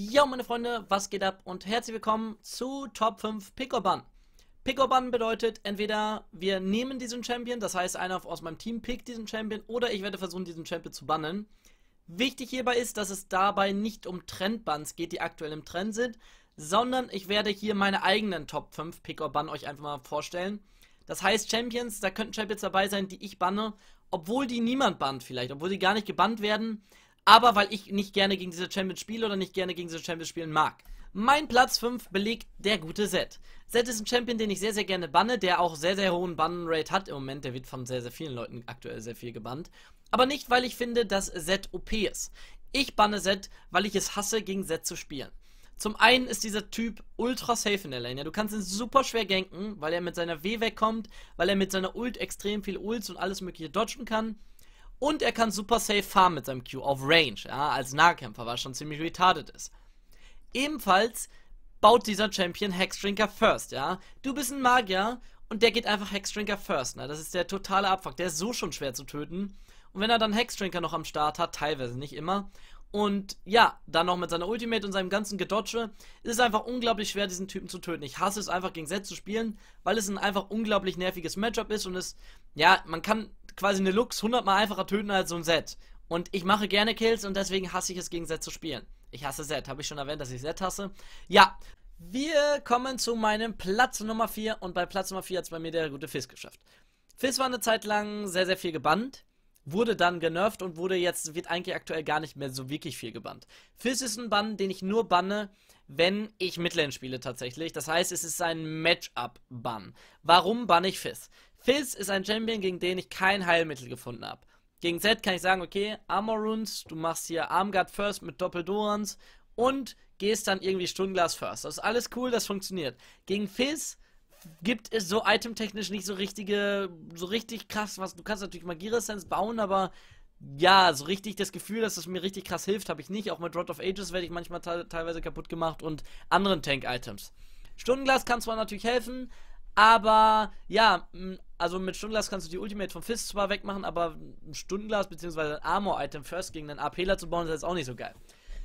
Ja, meine Freunde, was geht ab und herzlich willkommen zu Top 5 Pick-Or-Bun. Pick-Or-Bun bedeutet entweder wir nehmen diesen Champion, das heißt einer aus meinem Team pickt diesen Champion oder ich werde versuchen diesen Champion zu bannen. Wichtig hierbei ist, dass es dabei nicht um Trendbans geht, die aktuell im Trend sind, sondern ich werde hier meine eigenen Top 5 Pick-Or-Bun euch einfach mal vorstellen. Das heißt Champions, da könnten Champions dabei sein, die ich banne, obwohl die niemand bannt vielleicht, obwohl die gar nicht gebannt werden, aber weil ich nicht gerne gegen diese Champions spiele oder nicht gerne gegen diese Champions spielen mag. Mein Platz 5 belegt der gute Zed. Zed ist ein Champion, den ich sehr, sehr gerne banne, der auch sehr, sehr hohen Bannenrate hat im Moment. Der wird von sehr, sehr vielen Leuten aktuell sehr viel gebannt. Aber nicht, weil ich finde, dass Zed OP ist. Ich banne Zed, weil ich es hasse, gegen Zed zu spielen. Zum einen ist dieser Typ ultra safe in der Lane. Ja, du kannst ihn super schwer ganken, weil er mit seiner W wegkommt, weil er mit seiner Ult extrem viel Ults und alles mögliche dodgen kann. Und er kann super safe farmen mit seinem Q auf Range, ja, als Nahkämpfer, was schon ziemlich retarded ist. Ebenfalls baut dieser Champion Hexdrinker First, ja. Du bist ein Magier und der geht einfach Hexdrinker First, ne. Das ist der totale Abfuck. Der ist so schon schwer zu töten. Und wenn er dann Hexdrinker noch am Start hat, teilweise nicht immer, und ja, dann noch mit seiner Ultimate und seinem ganzen Gedodge. Es ist einfach unglaublich schwer, diesen Typen zu töten. Ich hasse es einfach gegen Set zu spielen, weil es ein einfach unglaublich nerviges Matchup ist und es, ja, man kann quasi eine Lux 100 mal einfacher töten als so ein Set. Und ich mache gerne Kills und deswegen hasse ich es gegen Set zu spielen. Ich hasse Set, habe ich schon erwähnt, dass ich Set hasse. Ja, wir kommen zu meinem Platz Nummer 4 und bei Platz Nummer 4 hat es bei mir der gute Fizz geschafft. Fizz war eine Zeit lang sehr, sehr viel gebannt wurde dann genervt und wurde jetzt, wird eigentlich aktuell gar nicht mehr so wirklich viel gebannt. Fizz ist ein Bann, den ich nur banne, wenn ich Midlane spiele tatsächlich. Das heißt, es ist ein Matchup-Bann. Warum banne ich Fizz? Fizz ist ein Champion, gegen den ich kein Heilmittel gefunden habe. Gegen Z kann ich sagen, okay, Armor Runes, du machst hier Armguard First mit Doppeldorans und gehst dann irgendwie Stundenglas First. Das ist alles cool, das funktioniert. Gegen Fizz gibt es so itemtechnisch nicht so richtige, so richtig krass was. Du kannst natürlich Magieressenz bauen, aber ja, so richtig das Gefühl, dass es das mir richtig krass hilft, habe ich nicht. Auch mit Rod of Ages werde ich manchmal teilweise kaputt gemacht und anderen Tank-Items. Stundenglas kann zwar natürlich helfen, aber ja, also mit Stundenglas kannst du die Ultimate von Fist zwar wegmachen, aber ein Stundenglas bzw. ein Armor-Item First gegen einen APler zu bauen, ist jetzt auch nicht so geil.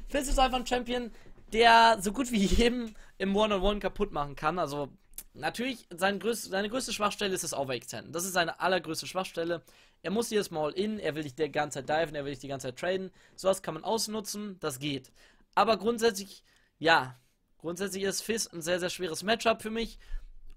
Fist ist einfach ein Champion, der so gut wie jedem im One-on-One -on -One kaputt machen kann. Also Natürlich, sein größ seine größte Schwachstelle ist das Overextenden. Das ist seine allergrößte Schwachstelle. Er muss jedes Mal in, er will dich die ganze Zeit diven, er will dich die ganze Zeit traden. Sowas kann man ausnutzen, das geht. Aber grundsätzlich, ja, grundsätzlich ist Fizz ein sehr, sehr schweres Matchup für mich.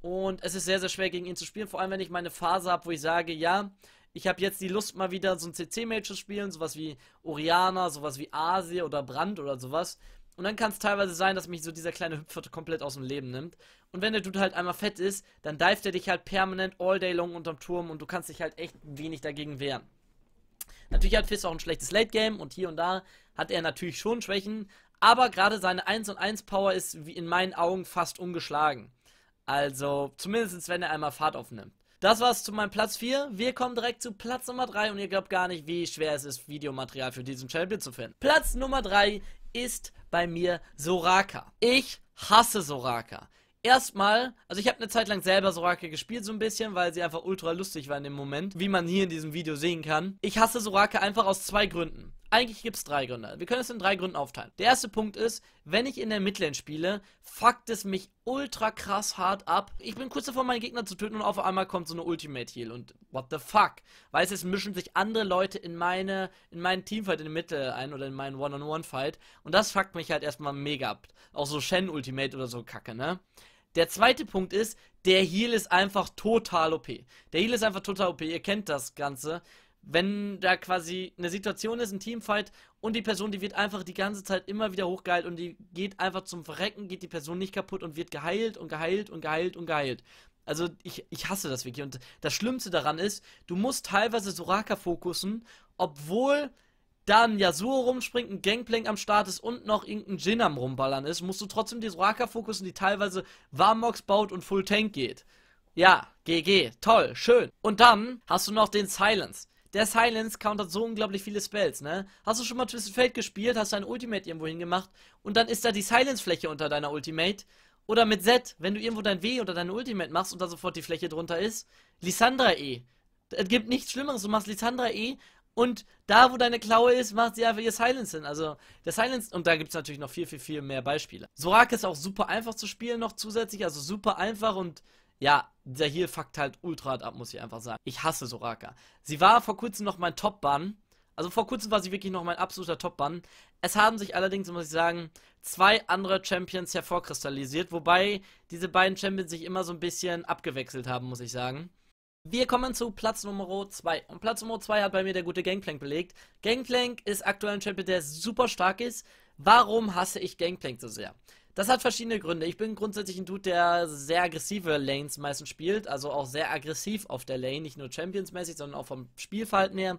Und es ist sehr, sehr schwer gegen ihn zu spielen. Vor allem, wenn ich meine Phase habe, wo ich sage, ja, ich habe jetzt die Lust, mal wieder so ein cc match zu spielen. Sowas wie Oriana, sowas wie Asie oder Brand oder sowas. Und dann kann es teilweise sein, dass mich so dieser kleine Hüpfer komplett aus dem Leben nimmt. Und wenn der Dude halt einmal fett ist, dann divet er dich halt permanent all day long unterm Turm und du kannst dich halt echt wenig dagegen wehren. Natürlich hat Fizz auch ein schlechtes Late-Game und hier und da hat er natürlich schon Schwächen, aber gerade seine 1 und 1 Power ist in meinen Augen fast ungeschlagen. Also, zumindest wenn er einmal Fahrt aufnimmt. Das war's zu meinem Platz 4. Wir kommen direkt zu Platz Nummer 3 und ihr glaubt gar nicht, wie schwer es ist, Videomaterial für diesen Champion zu finden. Platz Nummer 3 ist bei mir Soraka. Ich hasse Soraka. Erstmal, also ich habe eine Zeit lang selber Soraka gespielt so ein bisschen, weil sie einfach ultra lustig war in dem Moment, wie man hier in diesem Video sehen kann. Ich hasse Soraka einfach aus zwei Gründen eigentlich gibt es drei Gründe. Wir können es in drei Gründen aufteilen. Der erste Punkt ist, wenn ich in der Midlane spiele, fuckt es mich ultra krass hart ab. Ich bin kurz davor, meinen Gegner zu töten und auf einmal kommt so eine Ultimate Heal und what the fuck? Weil es mischen sich andere Leute in meine, in meinen Teamfight in der Mitte ein oder in meinen One-on-One-Fight und das fuckt mich halt erstmal mega ab. Auch so Shen Ultimate oder so Kacke, ne? Der zweite Punkt ist, der Heal ist einfach total OP. Der Heal ist einfach total OP, ihr kennt das Ganze wenn da quasi eine Situation ist, ein Teamfight und die Person, die wird einfach die ganze Zeit immer wieder hochgeheilt und die geht einfach zum Verrecken, geht die Person nicht kaputt und wird geheilt und geheilt und geheilt und geheilt. Also ich, ich hasse das wirklich und das Schlimmste daran ist, du musst teilweise Soraka fokussen, obwohl dann Yasuo rumspringt, ein Gangplank am Start ist und noch irgendein Jin am Rumballern ist, musst du trotzdem die Soraka fokussen, die teilweise Warmox baut und Full Tank geht. Ja, GG, toll, schön. Und dann hast du noch den Silence. Der Silence countert so unglaublich viele Spells, ne? Hast du schon mal Twisted Fate gespielt, hast du dein Ultimate irgendwo hingemacht und dann ist da die Silence-Fläche unter deiner Ultimate. Oder mit Z, wenn du irgendwo dein W oder dein Ultimate machst und da sofort die Fläche drunter ist. Lissandra E. Es äh, gibt nichts Schlimmeres, du machst Lissandra E und da, wo deine Klaue ist, macht sie einfach ihr Silence hin. Also, der Silence, und da gibt es natürlich noch viel, viel, viel mehr Beispiele. Sorak ist auch super einfach zu spielen noch zusätzlich, also super einfach und ja, dieser heal fuckt halt ultra hart ab, muss ich einfach sagen. Ich hasse Soraka. Sie war vor kurzem noch mein top bun Also vor kurzem war sie wirklich noch mein absoluter top bun Es haben sich allerdings, muss ich sagen, zwei andere Champions hervorkristallisiert, wobei diese beiden Champions sich immer so ein bisschen abgewechselt haben, muss ich sagen. Wir kommen zu Platz Nummer 2. Und Platz Nummer 2 hat bei mir der gute Gangplank belegt. Gangplank ist aktuell ein Champion, der super stark ist. Warum hasse ich Gangplank so sehr? Das hat verschiedene Gründe. Ich bin grundsätzlich ein Dude, der sehr aggressive Lanes meistens spielt, also auch sehr aggressiv auf der Lane, nicht nur Champions-mäßig, sondern auch vom Spielverhalten her.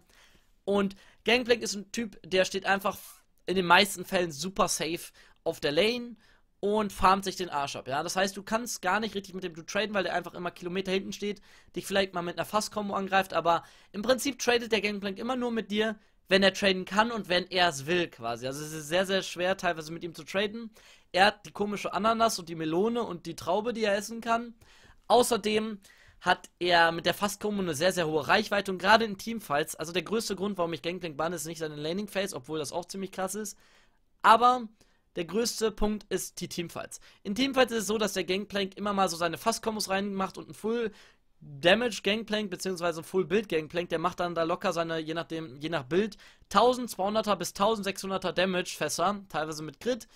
Und Gangplank ist ein Typ, der steht einfach in den meisten Fällen super safe auf der Lane und farmt sich den Arsch ab. Ja? Das heißt, du kannst gar nicht richtig mit dem Dude traden, weil der einfach immer Kilometer hinten steht, dich vielleicht mal mit einer Fast-Kombo angreift, aber im Prinzip tradet der Gangplank immer nur mit dir, wenn er traden kann und wenn er es will quasi. Also es ist sehr, sehr schwer teilweise mit ihm zu traden. Er hat die komische Ananas und die Melone und die Traube, die er essen kann. Außerdem hat er mit der Fastcombo eine sehr, sehr hohe Reichweite und gerade in Teamfights, also der größte Grund, warum ich Gangplank bann, ist nicht seine Laning Phase, obwohl das auch ziemlich krass ist, aber der größte Punkt ist die Teamfights. In Teamfights ist es so, dass der Gangplank immer mal so seine Fastkombos reinmacht und ein Full Damage Gangplank bzw. Full Build Gangplank, der macht dann da locker seine, je, nachdem, je nach Bild, 1200er bis 1600er Damage Fässer, teilweise mit Grid.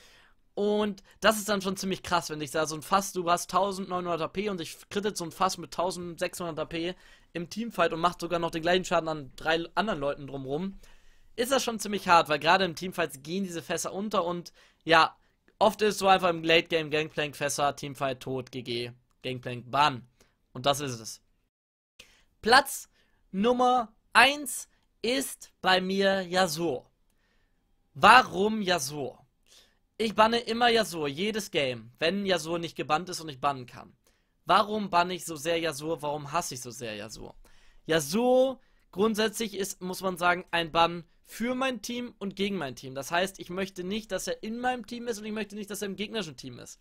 Und das ist dann schon ziemlich krass, wenn ich da so ein Fass, du hast 1900 AP und ich kritet so ein Fass mit 1600 AP im Teamfight und macht sogar noch den gleichen Schaden an drei anderen Leuten drumrum. Ist das schon ziemlich hart, weil gerade im Teamfight gehen diese Fässer unter und ja, oft ist so einfach im Late Game Gangplank Fässer, Teamfight tot, GG, Gangplank Bann. Und das ist es. Platz Nummer 1 ist bei mir Yasuo. Warum Yasuo? ich banne immer Yasuo, jedes Game, wenn Yasuo nicht gebannt ist und ich bannen kann. Warum banne ich so sehr Yasuo? Warum hasse ich so sehr Yasuo? Yasuo grundsätzlich ist, muss man sagen, ein Bann für mein Team und gegen mein Team. Das heißt, ich möchte nicht, dass er in meinem Team ist und ich möchte nicht, dass er im gegnerischen Team ist.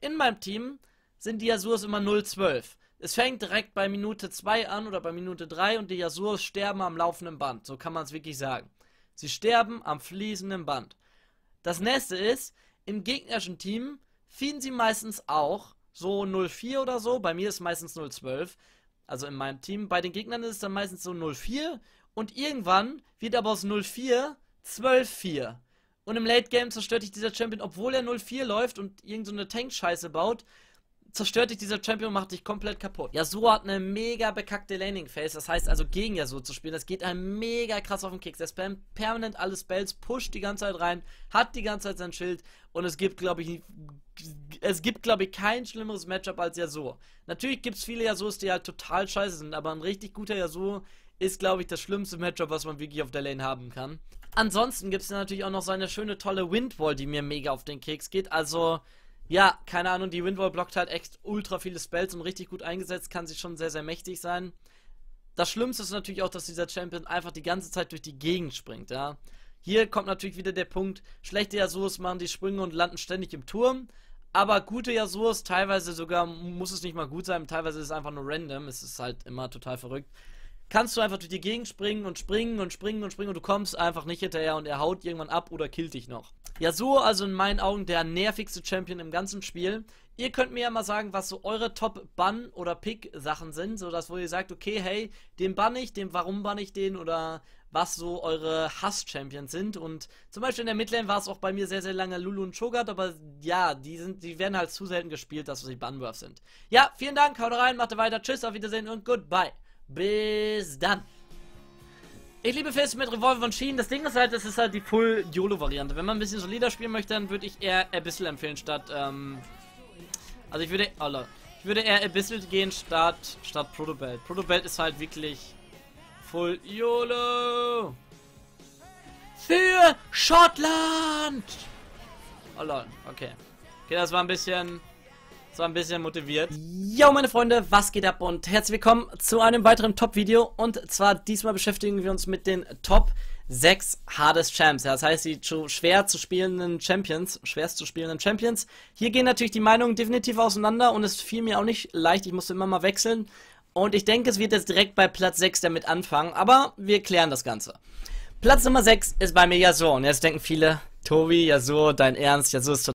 In meinem Team sind die Yasuos immer 0-12. Es fängt direkt bei Minute 2 an oder bei Minute 3 und die Yasuos sterben am laufenden Band. So kann man es wirklich sagen. Sie sterben am fließenden Band. Das nächste ist, im gegnerischen Team fielen sie meistens auch so 0,4 oder so. Bei mir ist meistens 0,12. Also in meinem Team. Bei den Gegnern ist es dann meistens so 0,4. Und irgendwann wird aber aus 0,4 12,4. Und im Late Game zerstört dich dieser Champion, obwohl er 0,4 läuft und irgendeine so Tank-Scheiße baut zerstört dich dieser Champion macht dich komplett kaputt. Yasuo hat eine mega bekackte Laning-Phase, das heißt also gegen Yasuo zu spielen, das geht einem mega krass auf den Keks. Der spammt permanent alle Spells, pusht die ganze Zeit rein, hat die ganze Zeit sein Schild und es gibt, glaube ich, es gibt, glaube ich, kein schlimmeres Matchup als Yasuo. Natürlich gibt es viele Yasuos, die halt total scheiße sind, aber ein richtig guter Yasuo ist, glaube ich, das schlimmste Matchup, was man wirklich auf der Lane haben kann. Ansonsten gibt es natürlich auch noch so eine schöne, tolle Windwall, die mir mega auf den Keks geht, also ja, keine Ahnung, die Windwall blockt halt echt ultra viele Spells und richtig gut eingesetzt kann sie schon sehr, sehr mächtig sein. Das Schlimmste ist natürlich auch, dass dieser Champion einfach die ganze Zeit durch die Gegend springt, ja. Hier kommt natürlich wieder der Punkt, schlechte Yasuos machen die Sprünge und landen ständig im Turm, aber gute Yasuos, teilweise sogar muss es nicht mal gut sein, teilweise ist es einfach nur random, es ist halt immer total verrückt kannst du einfach durch die Gegend springen und springen und springen und springen und du kommst einfach nicht hinterher und er haut irgendwann ab oder killt dich noch. Ja, so also in meinen Augen der nervigste Champion im ganzen Spiel. Ihr könnt mir ja mal sagen, was so eure Top-Bann- oder Pick-Sachen sind, sodass wo ihr sagt, okay, hey, den bann ich, den warum bann ich den oder was so eure Hass-Champions sind. Und zum Beispiel in der Midlane war es auch bei mir sehr, sehr lange Lulu und Shogat, aber ja, die, sind, die werden halt zu selten gespielt, dass sie Bannwurf sind. Ja, vielen Dank, haut rein, macht weiter, tschüss, auf Wiedersehen und goodbye. Bis dann. Ich liebe Fist mit Revolver und Schienen. Das Ding ist halt, das ist halt die Full-YOLO-Variante. Wenn man ein bisschen solider spielen möchte, dann würde ich eher Abyssal empfehlen statt, ähm... Also ich würde... Oh, Lord. Ich würde eher Abyssal gehen statt, statt Protobelt. Protobelt ist halt wirklich Full YOLO. Für Schottland! Oh lol, okay. Okay, das war ein bisschen so ein bisschen motiviert. Yo, meine Freunde, was geht ab und herzlich willkommen zu einem weiteren Top-Video. Und zwar diesmal beschäftigen wir uns mit den Top 6 Hardest Champs. das heißt, die schwer zu spielenden Champions, schwerst zu spielenden Champions. Hier gehen natürlich die Meinungen definitiv auseinander und es fiel mir auch nicht leicht. Ich musste immer mal wechseln. Und ich denke, es wird jetzt direkt bei Platz 6 damit anfangen, aber wir klären das Ganze. Platz Nummer 6 ist bei mir Yasuo. Und jetzt denken viele, Tobi, Yasuo, dein Ernst, Yasuo ist total